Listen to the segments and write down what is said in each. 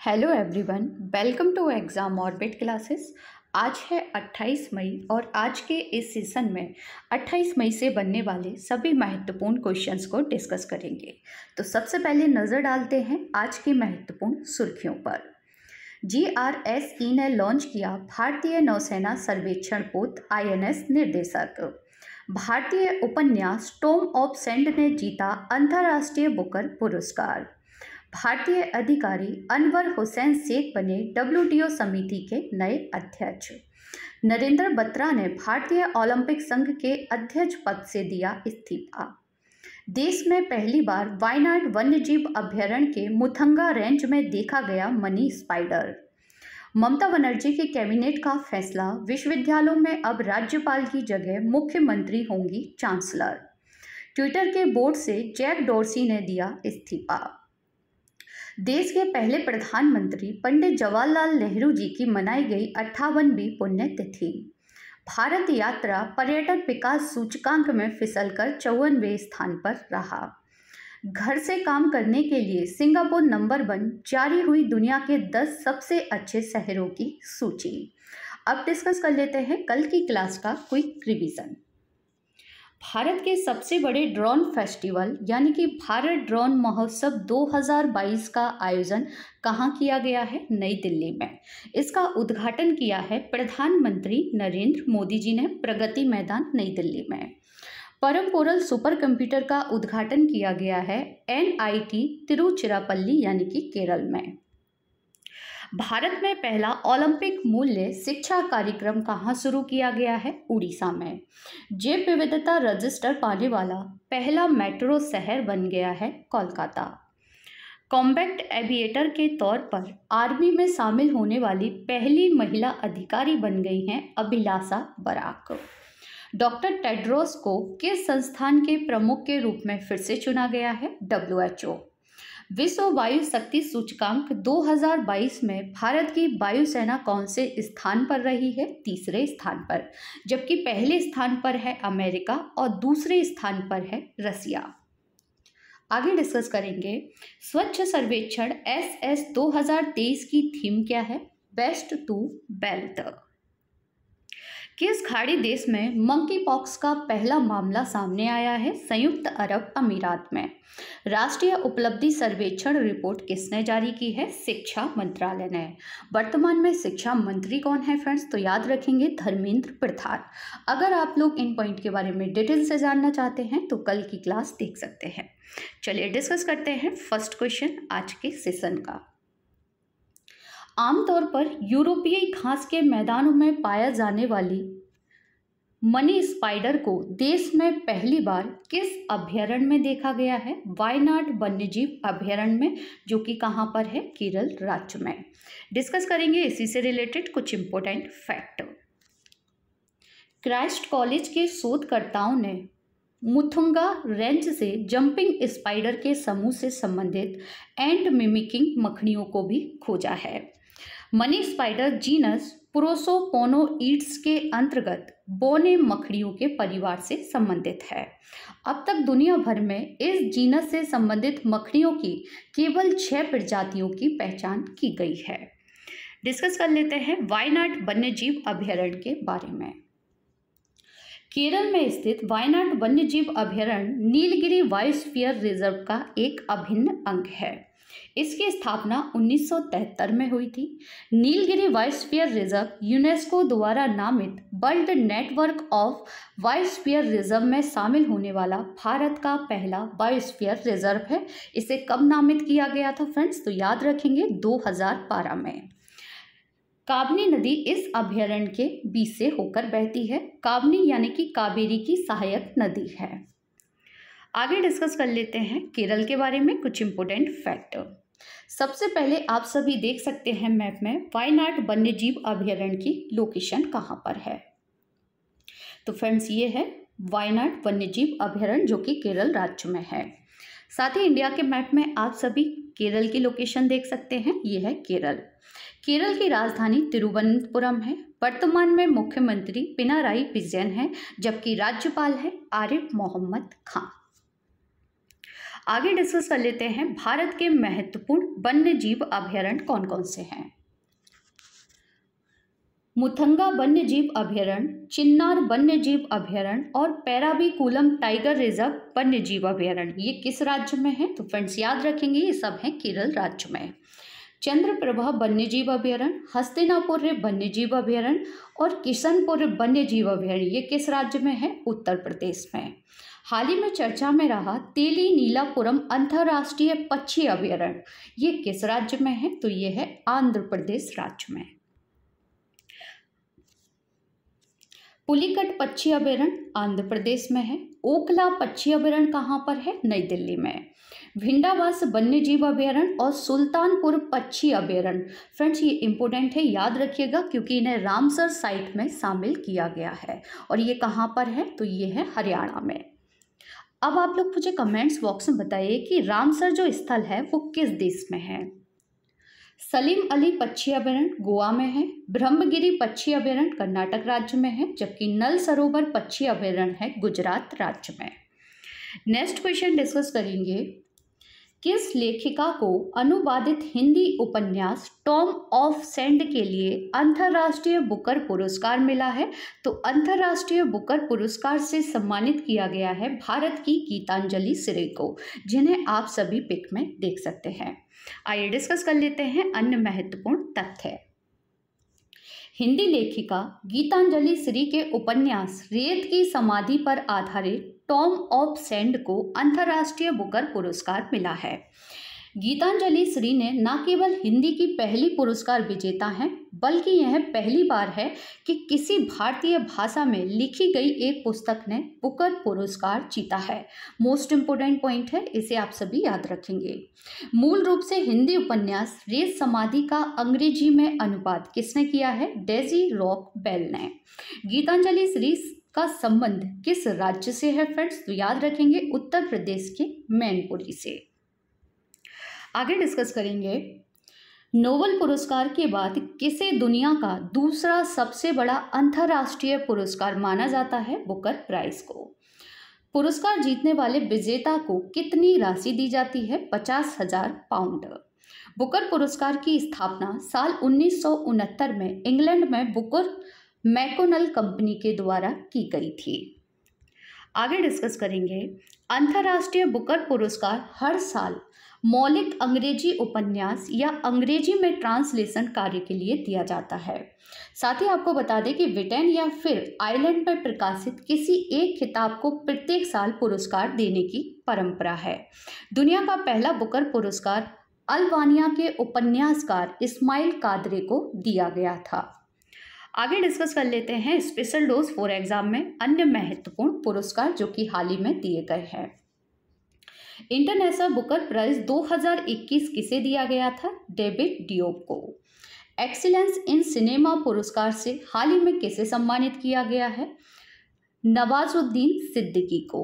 hello everyone welcome to exam orbit classes आज है 28 मई और आज के इस सीज़न में 28 मई से बनने वाले सभी महत्वपूर्ण क्वेश्चंस को डिस्कस करेंगे तो सबसे पहले नज़र डालते हैं आज की महत्वपूर्ण सुर्खियों पर जी आर एस ई ने लॉन्च किया भारतीय नौसेना सर्वेक्षण पोत आईएनएस निर्देशक भारतीय उपन्यास टोम ऑफ सेंड ने जीता अंतर्राष्ट्रीय बुकर पुरस्कार भारतीय अधिकारी अनवर हुसैन शेख बने डब्ल्यू समिति के नए अध्यक्ष नरेंद्र बत्रा ने भारतीय ओलंपिक संघ के अध्यक्ष पद से दिया इस्तीफा देश में पहली बार वायनाड वन्यजीव अभ्यारण्य के मुथंगा रेंज में देखा गया मनी स्पाइडर ममता बनर्जी के कैबिनेट का फैसला विश्वविद्यालयों में अब राज्यपाल की जगह मुख्यमंत्री होंगी चांसलर ट्विटर के बोर्ड से जैक डोर्सी ने दिया इस्तीफा देश के पहले प्रधानमंत्री पंडित जवाहरलाल नेहरू जी की मनाई गई अट्ठावनवीं पुण्यतिथि भारत यात्रा पर्यटन विकास सूचकांक में फिसल चौवनवे स्थान पर रहा घर से काम करने के लिए सिंगापुर नंबर वन जारी हुई दुनिया के दस सबसे अच्छे शहरों की सूची अब डिस्कस कर लेते हैं कल की क्लास का क्विक रिवीजन भारत के सबसे बड़े ड्रोन फेस्टिवल यानी कि भारत ड्रोन महोत्सव 2022 का आयोजन कहाँ किया गया है नई दिल्ली में इसका उद्घाटन किया है प्रधानमंत्री नरेंद्र मोदी जी ने प्रगति मैदान नई दिल्ली में परम पोरल सुपर कंप्यूटर का उद्घाटन किया गया है एनआईटी तिरुचिरापल्ली यानी कि केरल में भारत में पहला ओलंपिक मूल्य शिक्षा कार्यक्रम कहाँ शुरू किया गया है उड़ीसा में जैव विविधता रजिस्टर पाने वाला पहला मेट्रो शहर बन गया है कोलकाता कॉम्बैक्ट एविएटर के तौर पर आर्मी में शामिल होने वाली पहली महिला अधिकारी बन गई हैं अभिलाषा बराक डॉक्टर टेड्रोस को किस संस्थान के प्रमुख के रूप में फिर से चुना गया है डब्ल्यू विश्व वायु शक्ति सूचकांक 2022 में भारत की वायुसेना कौन से स्थान पर रही है तीसरे स्थान पर जबकि पहले स्थान पर है अमेरिका और दूसरे स्थान पर है रसिया आगे डिस्कस करेंगे स्वच्छ सर्वेक्षण एस एस 2023 की थीम क्या है बेस्ट टू बेल्ट किस खाड़ी देश में मंकी पॉक्स का पहला मामला सामने आया है संयुक्त अरब अमीरात में राष्ट्रीय उपलब्धि सर्वेक्षण रिपोर्ट किसने जारी की है शिक्षा मंत्रालय ने वर्तमान में शिक्षा मंत्री कौन है फ्रेंड्स तो याद रखेंगे धर्मेंद्र प्रधान अगर आप लोग इन पॉइंट के बारे में डिटेल से जानना चाहते हैं तो कल की क्लास देख सकते हैं चलिए डिस्कस करते हैं फर्स्ट क्वेश्चन आज के सेशन का आमतौर पर यूरोपीय घास के मैदानों में पाया जाने वाली मनी स्पाइडर को देश में पहली बार किस अभ्यारण्य में देखा गया है वायनाड वन्यजीव अभ्यारण्य में जो कि कहां पर है केरल राज्य में डिस्कस करेंगे इसी से रिलेटेड कुछ इम्पोर्टेंट फैक्ट क्राइस्ट कॉलेज के शोधकर्ताओं ने मुथुंगा रेंज से जंपिंग स्पाइडर के समूह से संबंधित एंड मिमिकिंग मखणियों को भी खोजा है मनी स्पाइडर जीनस प्रोसोपोनोइड्स के अंतर्गत बोने मकड़ियों के परिवार से संबंधित है अब तक दुनिया भर में इस जीनस से संबंधित मकड़ियों की केवल छः प्रजातियों की पहचान की गई है डिस्कस कर लेते हैं वायनाड वन्यजीव अभ्यारण्य के बारे में केरल में स्थित वायनाड वन्यजीव अभ्यारण्य नीलगिरी वायुस्फीयर रिजर्व का एक अभिन्न अंग है इसकी स्थापना 1973 में हुई थी नीलगिरी वाइल्डस्फीयर रिजर्व यूनेस्को द्वारा नामित world network of biosphere reserve में शामिल होने वाला भारत का पहला वाइल्डस्फीयर रिजर्व है इसे कब नामित किया गया था फ्रेंड्स तो याद रखेंगे 2012 में काबनी नदी इस अभ्यारण्य के बीच से होकर बहती है काबनी यानी कि काबेरी की सहायक नदी है आगे डिस्कस कर लेते हैं केरल के बारे में कुछ इम्पोर्टेंट फैक्ट सबसे पहले आप सभी देख सकते हैं मैप में वायनाड वन्य जीव अभ्यारण्य की लोकेशन कहाँ पर है तो फ्रेंड्स ये है वायनाड वन्य जीव अभ्यारण्य जो कि केरल राज्य में है साथ ही इंडिया के मैप में आप सभी केरल की लोकेशन देख सकते हैं ये है केरल केरल की राजधानी तिरुवनंतपुरम है वर्तमान में मुख्यमंत्री पिनाराई विजयन है जबकि राज्यपाल है आरिफ मोहम्मद खान आगे डिस्कस कर लेते हैं भारत के महत्वपूर्ण वन्य जीव अभ्यारण्य कौन कौन से हैं मुथंगा वन्य जीव अभ्यारण्य चिन्नार वन्य जीव अभ्यारण्य और पैराबीकुलम टाइगर रिजर्व वन्य जीव अभ्यारण्य ये किस राज्य में है तो फ्रेंड्स याद रखेंगे ये सब हैं केरल राज्य में चंद्रप्रभा वन्य जीव अभ्यारण्य हस्तिनापुर वन्य जीव अभ्यारण्य और किशनपुर वन्य जीव अभ्यारण्य ये किस राज्य में है उत्तर प्रदेश में हाल ही में चर्चा में रहा तेली नीलापुरम अंतर्राष्ट्रीय पक्षी अभ्यारण्य ये किस राज्य में है तो ये है आंध्र प्रदेश राज्य में पुलिकट पक्षी अभ्यारण्य आंध्र प्रदेश में है ओखला पक्षी अभ्यारण्य कहाँ पर है नई दिल्ली में भिंडावास वन्य जीव अभ्यारण्य और सुल्तानपुर पक्षी अभ्यारण्य फ्रेंड्स ये इंपॉर्टेंट है याद रखिएगा क्योंकि इन्हें रामसर साइट में शामिल किया गया है और ये कहाँ पर है तो ये है हरियाणा में अब आप लोग मुझे कमेंट्स बॉक्स में बताइए कि रामसर जो स्थल है वो किस देश में है सलीम अली पक्षी अभ्यारण्य गोवा में है ब्रह्मगिरी पक्षी अभ्यारण्य कर्नाटक राज्य में है जबकि नल सरोवर पक्षी अभ्यारण्य है गुजरात राज्य में नेक्स्ट क्वेश्चन डिस्कस करेंगे किस लेखिका को अनुवादित हिंदी उपन्यास टॉम ऑफ सेंड के लिए अंतर्राष्ट्रीय बुकर पुरस्कार मिला है तो अंतर्राष्ट्रीय बुकर पुरस्कार से सम्मानित किया गया है भारत की गीतांजलि सिरे को जिन्हें आप सभी पिक में देख सकते हैं आइए डिस्कस कर लेते हैं अन्य महत्वपूर्ण तथ्य हिंदी लेखिका गीतांजलि श्री के उपन्यास रेत की समाधि पर आधारित टॉम ऑफ सेंड को अंतर्राष्ट्रीय बुकर पुरस्कार मिला है गीतांजलि श्री ने न केवल हिंदी की पहली पुरस्कार विजेता हैं बल्कि यह पहली बार है कि किसी भारतीय भाषा में लिखी गई एक पुस्तक ने बुकर पुरस्कार जीता है मोस्ट इम्पोर्टेंट पॉइंट है इसे आप सभी याद रखेंगे मूल रूप से हिंदी उपन्यास रेत समाधि का अंग्रेजी में अनुवाद किसने किया है डेजी रॉक बेल ने गीतांजलि श्री का संबंध किस राज्य से है फ्रेंड्स तो याद रखेंगे उत्तर प्रदेश के मैनपुरी से आगे डिस्कस करेंगे नोबल पुरस्कार के बाद किसे दुनिया का दूसरा सबसे बड़ा अंतर्राष्ट्रीय पुरस्कार माना जाता है बुकर प्राइज को पुरस्कार जीतने वाले विजेता को कितनी राशि दी जाती है पचास हजार पाउंड बुकर पुरस्कार की स्थापना साल उन्नीस में इंग्लैंड में बुकर मैकोनल कंपनी के द्वारा की गई थी आगे डिस्कस करेंगे अंतर्राष्ट्रीय बुकर पुरस्कार हर साल मौलिक अंग्रेजी उपन्यास या अंग्रेजी में ट्रांसलेशन कार्य के लिए दिया जाता है साथ ही आपको बता दें कि ब्रिटेन या फिर आयरलैंड पर प्रकाशित किसी एक किताब को प्रत्येक साल पुरस्कार देने की परंपरा है दुनिया का पहला बुकर पुरस्कार अल्वानिया के उपन्यासकार इस्माइल कादरे को दिया गया था आगे डिस्कस कर लेते हैं स्पेशल डोज फॉर एग्जाम में अन्य महत्वपूर्ण पुरस्कार जो कि हाल ही में दिए गए हैं इंटरनेशनल बुकर प्राइज 2021 किसे दिया गया था डेविड डिओ को एक्सीलेंस इन सिनेमा पुरस्कार से हाल ही में किसे सम्मानित किया गया है नवाजुद्दीन सिद्दीकी को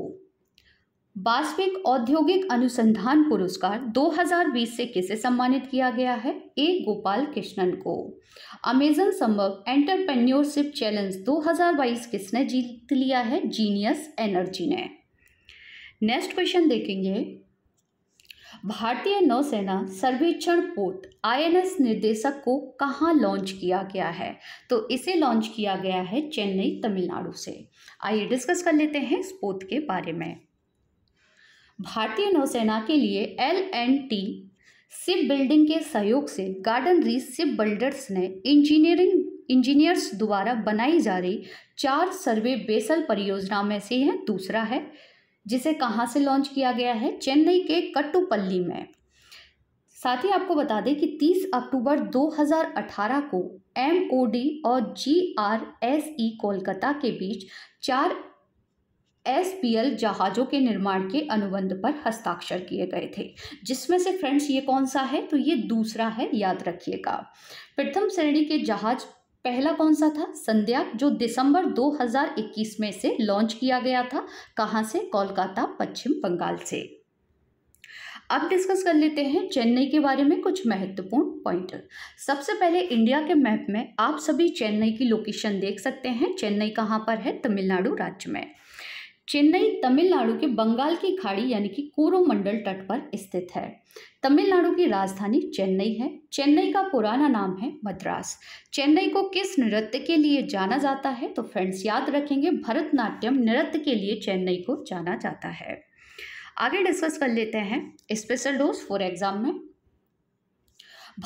वास्तविक औद्योगिक अनुसंधान पुरस्कार 2020 से किसे सम्मानित किया गया है ए गोपाल कृष्णन को अमेजन संभव एंटरप्रेन्योरशिप चैलेंज 2022 किसने जीत लिया है जीनियस एनर्जी ने नेक्स्ट क्वेश्चन देखेंगे भारतीय नौसेना सर्वेक्षण पोर्ट आईएनएस निर्देशक को कहाँ लॉन्च किया गया है तो इसे लॉन्च किया गया है चेन्नई तमिलनाडु से आइए डिस्कस कर लेते हैं इस पोर्ट के बारे में भारतीय नौसेना के लिए L and T ship building के सहयोग से गार्डन रीस सिप बिल्डर्स ने इंजीनियरिंग इंजीनियर्स द्वारा बनाई जा रही चार सर्वे बेसल परियोजना में से है दूसरा है जिसे कहाँ से लॉन्च किया गया है चेन्नई के कट्टुपल्ली में साथ ही आपको बता दें कि 30 अक्टूबर 2018 को एम और G R S E Kolkata के बीच चार एसपीएल जहाज़ों के निर्माण के अनुबंध पर हस्ताक्षर किए गए थे जिसमें से फ्रेंड्स ये कौन सा है तो ये दूसरा है याद रखिएगा प्रथम श्रेणी के जहाज़ पहला कौन सा था संध्या जो दिसंबर 2021 में से लॉन्च किया गया था कहाँ से कोलकाता पश्चिम बंगाल से अब डिस्कस कर लेते हैं चेन्नई के बारे में कुछ महत्वपूर्ण पॉइंट सबसे पहले इंडिया के मैप में आप सभी चेन्नई की लोकेशन देख सकते हैं चेन्नई कहाँ पर है तमिलनाडु राज्य में चेन्नई तमिलनाडु के बंगाल की खाड़ी यानी कि कोरोमंडल तट पर स्थित है तमिलनाडु की राजधानी चेन्नई है चेन्नई का पुराना नाम है मद्रास चेन्नई को किस नृत्य के लिए जाना जाता है तो फ्रेंड्स याद रखेंगे भरतनाट्यम नृत्य के लिए चेन्नई को जाना जाता है आगे डिस्कस कर लेते हैं स्पेशल डोज फॉर एग्जाम में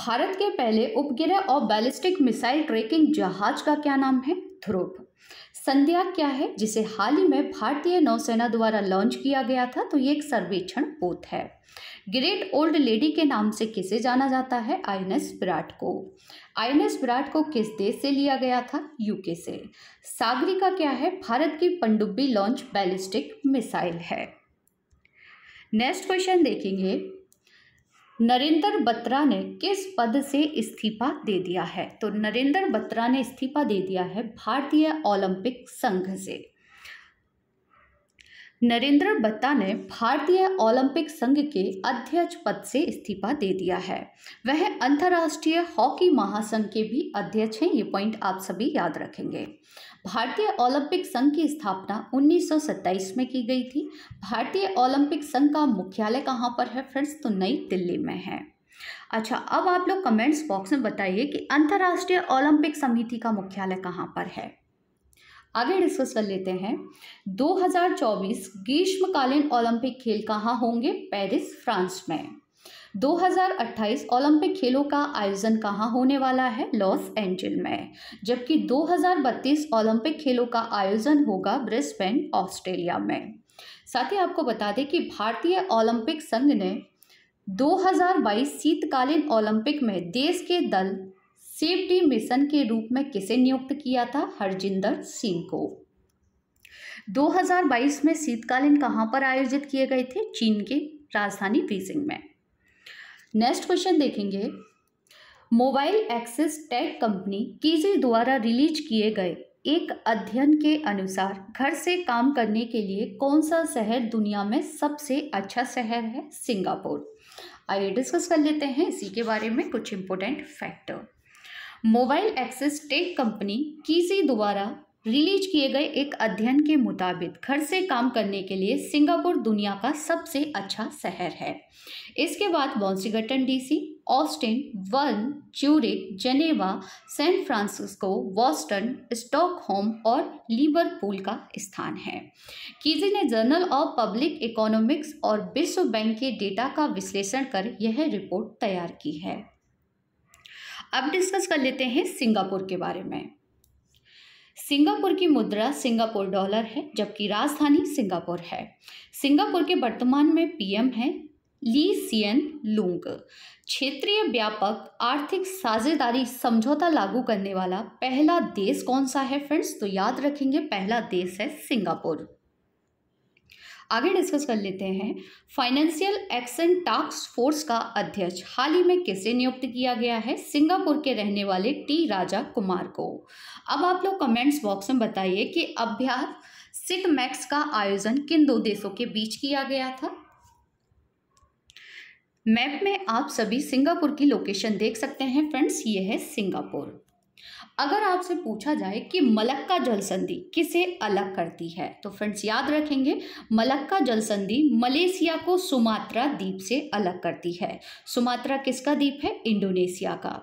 भारत के पहले उपग्रह और बैलिस्टिक मिसाइल ट्रेकिंग जहाज का क्या नाम है ध्रुव संध्या क्या है जिसे हाल ही में भारतीय नौसेना द्वारा लॉन्च किया गया था तो ये एक सर्वेक्षण पोत है ग्रेट ओल्ड लेडी के नाम से किसे जाना जाता है आईएनएस विराट को आईएनएस विराट को किस देश से लिया गया था यूके से सागरिका क्या है भारत की पंडुब्बी लॉन्च बैलिस्टिक मिसाइल है नेक्स्ट क्वेश्चन देखेंगे नरेंद्र बत्रा ने किस पद से इस्तीफा दे दिया है तो नरेंद्र बत्रा ने इस्तीफा दे दिया है भारतीय ओलंपिक संघ से नरेंद्र बत्ता ने भारतीय ओलंपिक संघ के अध्यक्ष पद से इस्तीफा दे दिया है वह अंतर्राष्ट्रीय हॉकी महासंघ के भी अध्यक्ष हैं ये पॉइंट आप सभी याद रखेंगे भारतीय ओलंपिक संघ की स्थापना 1927 में की गई थी भारतीय ओलंपिक संघ का मुख्यालय कहाँ पर है फ्रेंड्स तो नई दिल्ली में है अच्छा अब आप लोग कमेंट्स बॉक्स में बताइए कि अंतर्राष्ट्रीय ओलंपिक समिति का मुख्यालय कहाँ पर है आगे डिस्कस कर लेते हैं 2024 ग्रीष्मकालीन ओलंपिक खेल कहाँ होंगे पेरिस फ्रांस में 2028 ओलंपिक खेलों का आयोजन कहाँ होने वाला है लॉस एंजल में जबकि 2032 ओलंपिक खेलों का आयोजन होगा ब्रिस्बेन ऑस्ट्रेलिया में साथ ही आपको बता दें कि भारतीय ओलंपिक संघ ने 2022 शीतकालीन ओलंपिक में देश के दल सेफ्टी मिशन के रूप में किसे नियुक्त किया था हरजिंदर सिंह को 2022 में शीतकालीन कहाँ पर आयोजित किए गए थे चीन के राजधानी बीजिंग में नेक्स्ट क्वेश्चन देखेंगे मोबाइल एक्सेस टेक कंपनी कीजी द्वारा रिलीज किए गए एक अध्ययन के अनुसार घर से काम करने के लिए कौन सा शहर दुनिया में सबसे अच्छा शहर है सिंगापुर आइए डिस्कस कर लेते हैं इसी के बारे में कुछ important factor mobile access tech company कीजी द्वारा रिलीज किए गए एक अध्ययन के मुताबिक घर से काम करने के लिए सिंगापुर दुनिया का सबसे अच्छा शहर है इसके बाद Washington DC Austin Bern Zurich Geneva San Francisco Boston Stockholm और लिबरपूल का स्थान है कीजी ने जर्नल ऑफ पब्लिक इकोनॉमिक्स और विश्व बैंक के डेटा का विश्लेषण कर यह रिपोर्ट तैयार की है अब डिस्कस कर लेते हैं सिंगापुर के बारे में सिंगापुर की मुद्रा सिंगापुर डॉलर है जबकि राजधानी सिंगापुर है सिंगापुर के वर्तमान में पीएम है ली सियन लूंग क्षेत्रीय व्यापक आर्थिक साझेदारी समझौता लागू करने वाला पहला देश कौन सा है फ्रेंड्स तो याद रखेंगे पहला देश है सिंगापुर आगे डिस्कस कर लेते हैं फाइनेंशियल एक्शन टास्क फोर्स का अध्यक्ष हाल ही में किसे नियुक्त किया गया है सिंगापुर के रहने वाले टी राजा कुमार को अब आप लोग कमेंट्स बॉक्स में बताइए कि अभ्यास सिक मैक्स का आयोजन किन दो देशों के बीच किया गया था मैप में आप सभी सिंगापुर की लोकेशन देख सकते हैं फ्रेंड्स ये है सिंगापुर अगर आपसे पूछा जाए कि मलक्का जल संधि किसे अलग करती है तो फ्रेंड्स याद रखेंगे मलक्का जल संधि मलेशिया को सुमात्रा द्वीप से अलग करती है सुमात्रा किसका द्वीप है इंडोनेशिया का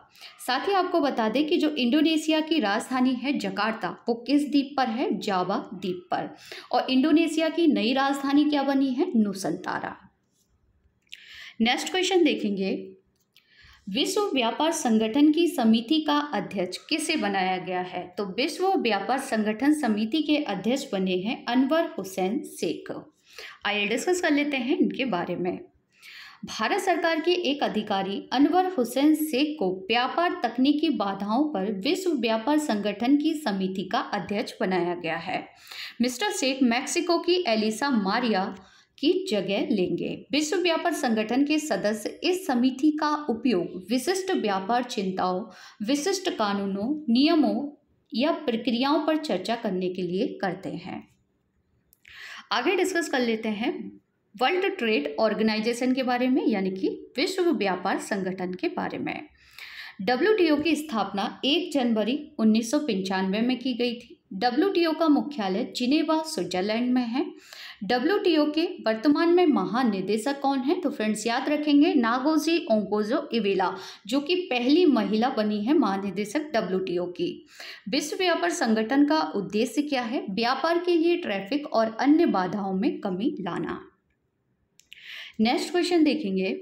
साथ ही आपको बता दें कि जो इंडोनेशिया की राजधानी है जकार्ता वो किस द्वीप पर है जावा द्वीप पर और इंडोनेशिया की नई राजधानी क्या बनी है नुसंतारा नेक्स्ट क्वेश्चन देखेंगे विश्व व्यापार संगठन की समिति का अध्यक्ष किसे बनाया गया है तो विश्व व्यापार संगठन समिति के अध्यक्ष बने हैं अनवर हुसैन शेख आइए डिस्कस कर लेते हैं इनके बारे में भारत सरकार के एक अधिकारी अनवर हुसैन शेख को व्यापार तकनीकी बाधाओं पर विश्व व्यापार संगठन की समिति का अध्यक्ष बनाया गया है मिस्टर शेख मैक्सिको की एलिसा मारिया की जगह लेंगे विश्व व्यापार संगठन के सदस्य इस समिति का उपयोग विशिष्ट व्यापार चिंताओं विशिष्ट कानूनों नियमों या प्रक्रियाओं पर चर्चा करने के लिए करते हैं आगे डिस्कस कर लेते हैं वर्ल्ड ट्रेड ऑर्गेनाइजेशन के बारे में यानी कि विश्व व्यापार संगठन के बारे में डब्ल्यू की स्थापना 1 जनवरी उन्नीस में की गई थी डब्ल्यू का मुख्यालय जिनेवा स्विट्जरलैंड में है डब्ल्यू के वर्तमान में महानिदेशक कौन है तो फ्रेंड्स याद रखेंगे नागोजी ओंकोजो इवेला जो कि पहली महिला बनी है महानिदेशक डब्ल्यू की विश्व व्यापार संगठन का उद्देश्य क्या है व्यापार के लिए ट्रैफिक और अन्य बाधाओं में कमी लाना नेक्स्ट क्वेश्चन देखेंगे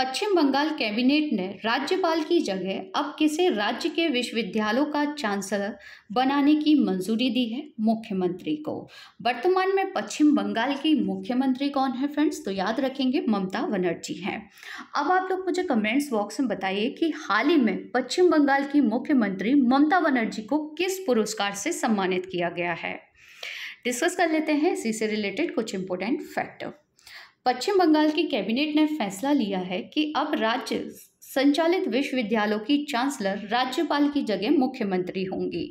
पश्चिम बंगाल कैबिनेट ने राज्यपाल की जगह अब किसे राज्य के विश्वविद्यालयों का चांसलर बनाने की मंजूरी दी है मुख्यमंत्री को वर्तमान में पश्चिम बंगाल की मुख्यमंत्री कौन है फ्रेंड्स तो याद रखेंगे ममता बनर्जी हैं अब आप लोग मुझे कमेंट्स बॉक्स में बताइए कि हाल ही में पश्चिम बंगाल की मुख्यमंत्री ममता बनर्जी को किस पुरस्कार से सम्मानित किया गया है डिस्कस कर लेते हैं इसी से रिलेटेड कुछ इंपॉर्टेंट फैक्टर पश्चिम बंगाल की कैबिनेट ने फैसला लिया है कि अब राज्य संचालित विश्वविद्यालयों की चांसलर राज्यपाल की जगह मुख्यमंत्री होंगी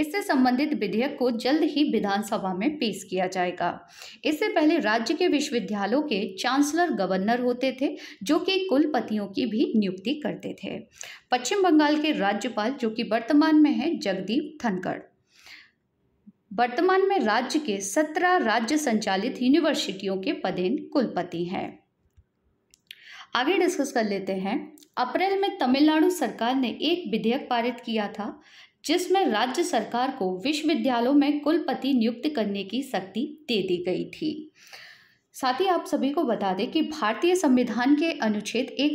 इससे संबंधित विधेयक को जल्द ही विधानसभा में पेश किया जाएगा इससे पहले राज्य के विश्वविद्यालयों के चांसलर गवर्नर होते थे जो कि कुलपतियों की भी नियुक्ति करते थे पश्चिम बंगाल के राज्यपाल जो कि वर्तमान में है जगदीप धनखड़ वर्तमान में राज्य के सत्रह राज्य संचालित यूनिवर्सिटियों के पदेन कुलपति हैं आगे डिस्कस कर लेते हैं अप्रैल में तमिलनाडु सरकार ने एक विधेयक पारित किया था जिसमें राज्य सरकार को विश्वविद्यालयों में कुलपति नियुक्त करने की शक्ति दे दी गई थी साथ ही आप सभी को बता दें कि भारतीय संविधान के अनुच्छेद एक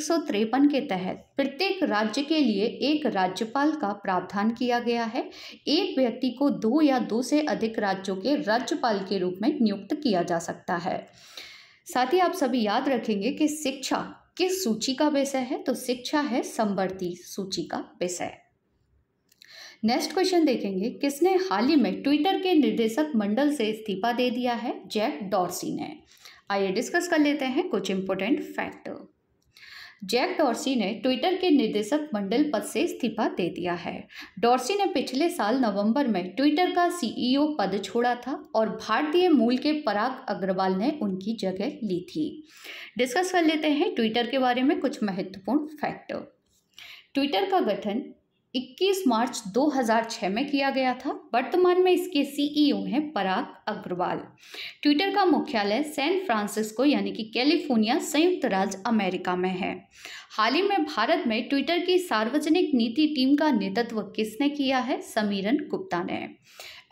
के तहत प्रत्येक राज्य के लिए एक राज्यपाल का प्रावधान किया गया है एक व्यक्ति को दो या दो से अधिक राज्यों के राज्यपाल के रूप में नियुक्त किया जा सकता है साथ ही आप सभी याद रखेंगे कि शिक्षा किस सूची का विषय है तो शिक्षा है संवर्ती सूची का विषय नेक्स्ट क्वेश्चन देखेंगे किसने हाल ही में ट्विटर के निर्देशक मंडल से इस्तीफा दे दिया है जैक डॉर्सी ने आइए डिस्कस कर लेते हैं कुछ इम्पोर्टेंट फैक्टर जैक डॉर्सी ने ट्विटर के निर्देशक मंडल पद से इस्तीफा दे दिया है डॉर्सी ने पिछले साल नवंबर में ट्विटर का सीईओ e पद छोड़ा था और भारतीय मूल के पराग अग्रवाल ने उनकी जगह ली थी डिस्कस कर लेते हैं ट्विटर के बारे में कुछ महत्वपूर्ण फैक्टर ट्विटर का गठन 21 मार्च 2006 में किया गया था वर्तमान में इसके सीईओ e हैं पराग अग्रवाल ट्विटर का मुख्यालय सैन फ्रांसिस्को यानी कि कैलिफोर्निया संयुक्त राज्य अमेरिका में है हाल ही में भारत में ट्विटर की सार्वजनिक नीति टीम का नेतृत्व किसने किया है समीरन गुप्ता ने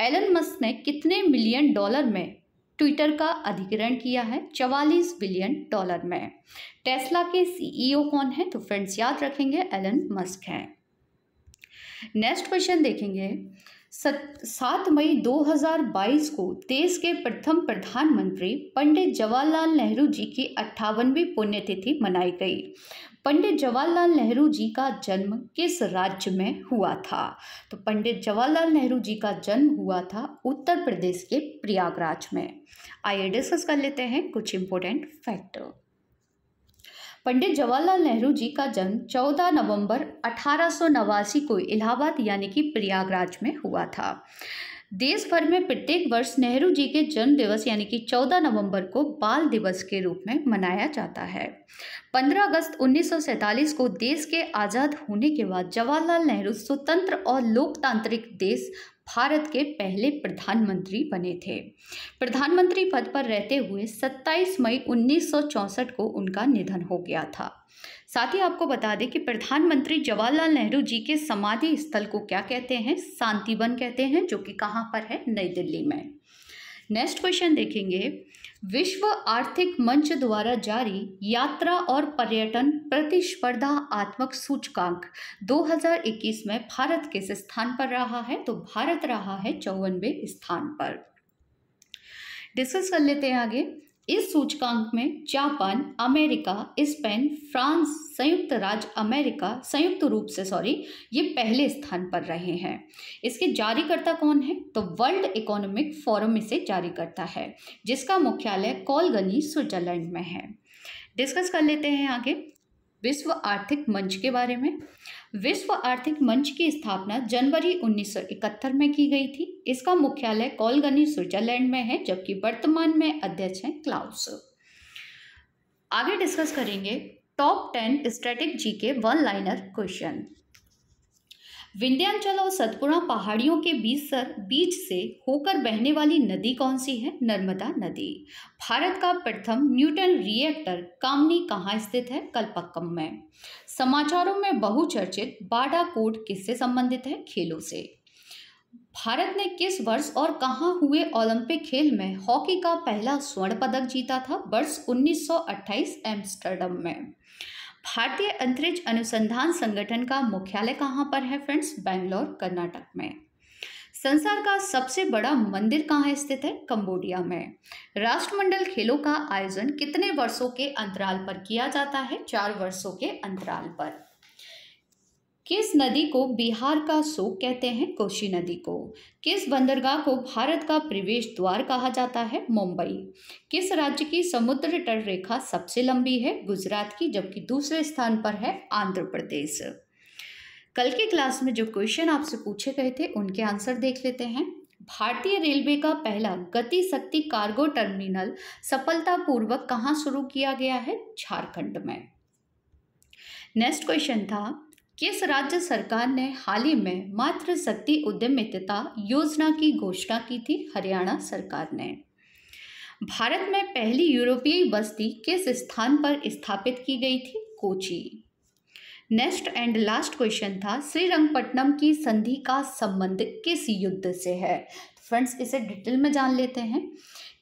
एलन मस्क ने कितने मिलियन डॉलर में ट्विटर का अधिग्रहण किया है चवालीस बिलियन डॉलर में टेस्ला के सीईओ e कौन है तो फ्रेंड्स याद रखेंगे एलन मस्क हैं नेक्स्ट क्वेश्चन देखेंगे सात मई 2022 को देश के प्रथम प्रधानमंत्री पंडित जवाहरलाल नेहरू जी की अट्ठावनवीं पुण्यतिथि मनाई गई पंडित जवाहरलाल नेहरू जी का जन्म किस राज्य में हुआ था तो पंडित जवाहरलाल नेहरू जी का जन्म हुआ था उत्तर प्रदेश के प्रयागराज में आइए डिस्कस कर लेते हैं कुछ इम्पोर्टेंट फैक्टर पंडित जवाहरलाल नेहरू जी का जन्म 14 नवंबर अठारह को इलाहाबाद यानी कि प्रयागराज में हुआ था देश भर में प्रत्येक वर्ष नेहरू जी के जन्म दिवस यानी कि 14 नवंबर को बाल दिवस के रूप में मनाया जाता है 15 अगस्त 1947 को देश के आज़ाद होने के बाद जवाहरलाल नेहरू स्वतंत्र और लोकतांत्रिक देश भारत के पहले प्रधानमंत्री बने थे प्रधानमंत्री पद पर रहते हुए 27 मई 1964 को उनका निधन हो गया था साथ ही आपको बता दें कि प्रधानमंत्री जवाहरलाल नेहरू जी के समाधि स्थल को क्या कहते हैं शांतिवन कहते हैं जो कि कहाँ पर है नई दिल्ली में नेक्स्ट क्वेश्चन देखेंगे विश्व आर्थिक मंच द्वारा जारी यात्रा और पर्यटन प्रतिस्पर्धा आत्मक सूचकांक 2021 में भारत किस स्थान पर रहा है तो भारत रहा है चौवनवे स्थान पर डिस्कस कर लेते हैं आगे इस सूचकांक में जापान अमेरिका स्पेन फ्रांस संयुक्त राज्य अमेरिका संयुक्त रूप से सॉरी ये पहले स्थान पर रहे हैं इसके जारीकर्ता कौन है तो वर्ल्ड इकोनॉमिक फोरम इसे जारी करता है जिसका मुख्यालय कोलगनी स्विट्जरलैंड में है डिस्कस कर लेते हैं आगे विश्व आर्थिक मंच के बारे में विश्व आर्थिक मंच की स्थापना जनवरी 1971 में की गई थी इसका मुख्यालय कोलगनी स्विट्जरलैंड में है जबकि वर्तमान में अध्यक्ष हैं क्लाउस आगे डिस्कस करेंगे टॉप टेन स्ट्रेटिक जी के वन लाइनर क्वेश्चन विंध्यांचल और सतपुड़ा पहाड़ियों के बीच सर बीच से होकर बहने वाली नदी कौन सी है नर्मदा नदी भारत का प्रथम न्यूटन रिएक्टर कामनी कहाँ स्थित है कलपक्कम में समाचारों में बहुचर्चित बाडा कोट किससे संबंधित है खेलों से भारत ने किस वर्ष और कहाँ हुए ओलंपिक खेल में हॉकी का पहला स्वर्ण पदक जीता था वर्ष 1928 एम्स्टर्डम में भारतीय अंतरिक्ष अनुसंधान संगठन का मुख्यालय कहाँ पर है फ्रेंड्स बेंगलोर कर्नाटक में संसार का सबसे बड़ा मंदिर कहाँ स्थित है कंबोडिया में राष्ट्रमंडल खेलों का आयोजन कितने वर्षों के अंतराल पर किया जाता है चार वर्षों के अंतराल पर किस नदी को बिहार का शोक कहते हैं कोशी नदी को किस बंदरगाह को भारत का प्रवेश द्वार कहा जाता है मुंबई किस राज्य की समुद्र तट रेखा सबसे लंबी है गुजरात की जबकि दूसरे स्थान पर है आंध्र प्रदेश कल के क्लास में जो क्वेश्चन आपसे पूछे गए थे उनके आंसर देख लेते हैं भारतीय रेलवे का पहला गति शक्ति कार्गो टर्मिनल सफलतापूर्वक कहाँ शुरू किया गया है झारखंड में नेक्स्ट क्वेश्चन था किस राज्य सरकार ने हाल ही में मातृ शक्ति उद्यमितता योजना की घोषणा की थी हरियाणा सरकार ने भारत में पहली यूरोपीय बस्ती किस स्थान पर स्थापित की गई थी Kochi next and last question था श्रीरंगपट्टनम की संधि का संबंध किस युद्ध से है फ्रेंड्स इसे डिटेल में जान लेते हैं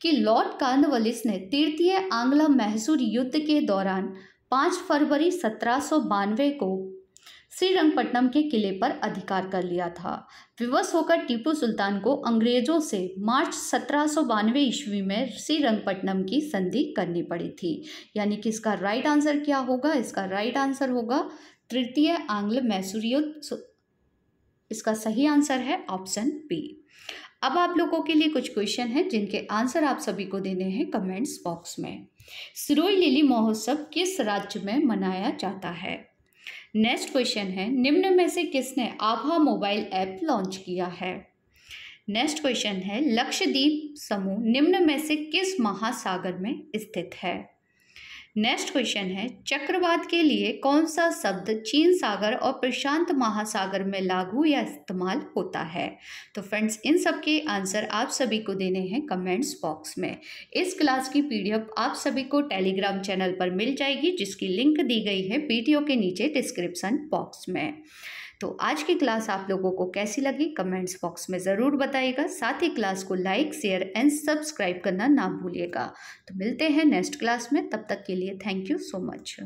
कि लॉर्ड कार्नवलिस ने तृतीय आंग्ला महसूर युद्ध के दौरान पाँच फरवरी सत्रह को श्रीरंगपट्टनम के किले पर अधिकार कर लिया था विवश होकर टीपू सुल्तान को अंग्रेजों से मार्च सत्रह ईस्वी में श्रीरंगपट्टनम की संधि करनी पड़ी थी यानी कि इसका राइट आंसर क्या होगा इसका राइट आंसर होगा तृतीय आंग्ल मैसूर इसका सही आंसर है ऑप्शन बी अब आप लोगों के लिए कुछ क्वेश्चन हैं जिनके आंसर आप सभी को देने हैं कमेंट्स बॉक्स में सिरोई लिली महोत्सव किस राज्य में मनाया जाता है नेक्स्ट क्वेश्चन है निम्न में से किसने आभा मोबाइल ऐप लॉन्च किया है नेक्स्ट क्वेश्चन है लक्षद्वीप समूह निम्न में से किस महासागर में स्थित है नेक्स्ट क्वेश्चन है चक्रवात के लिए कौन सा शब्द चीन सागर और प्रशांत महासागर में लागू या इस्तेमाल होता है तो फ्रेंड्स इन सब के आंसर आप सभी को देने हैं कमेंट्स बॉक्स में इस क्लास की पीडीएफ आप सभी को टेलीग्राम चैनल पर मिल जाएगी जिसकी लिंक दी गई है पीडीओ के नीचे डिस्क्रिप्सन बॉक्स में तो आज की क्लास आप लोगों को कैसी लगी कमेंट्स बॉक्स में ज़रूर बताइएगा साथ ही क्लास को लाइक शेयर एंड सब्सक्राइब करना ना भूलिएगा तो मिलते हैं नेक्स्ट क्लास में तब तक के लिए थैंक यू सो मच